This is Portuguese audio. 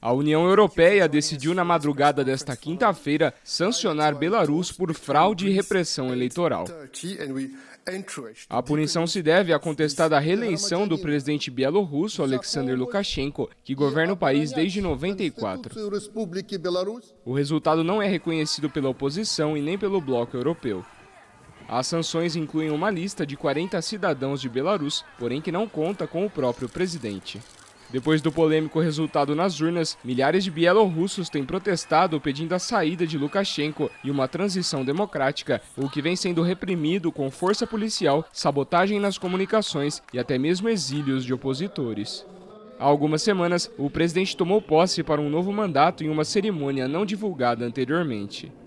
A União Europeia decidiu na madrugada desta quinta-feira sancionar Belarus por fraude e repressão eleitoral. A punição se deve à contestada reeleição do presidente bielorrusso Alexander Lukashenko, que governa o país desde 94. O resultado não é reconhecido pela oposição e nem pelo bloco europeu. As sanções incluem uma lista de 40 cidadãos de Belarus, porém que não conta com o próprio presidente. Depois do polêmico resultado nas urnas, milhares de bielorrussos têm protestado pedindo a saída de Lukashenko e uma transição democrática, o que vem sendo reprimido com força policial, sabotagem nas comunicações e até mesmo exílios de opositores. Há algumas semanas, o presidente tomou posse para um novo mandato em uma cerimônia não divulgada anteriormente.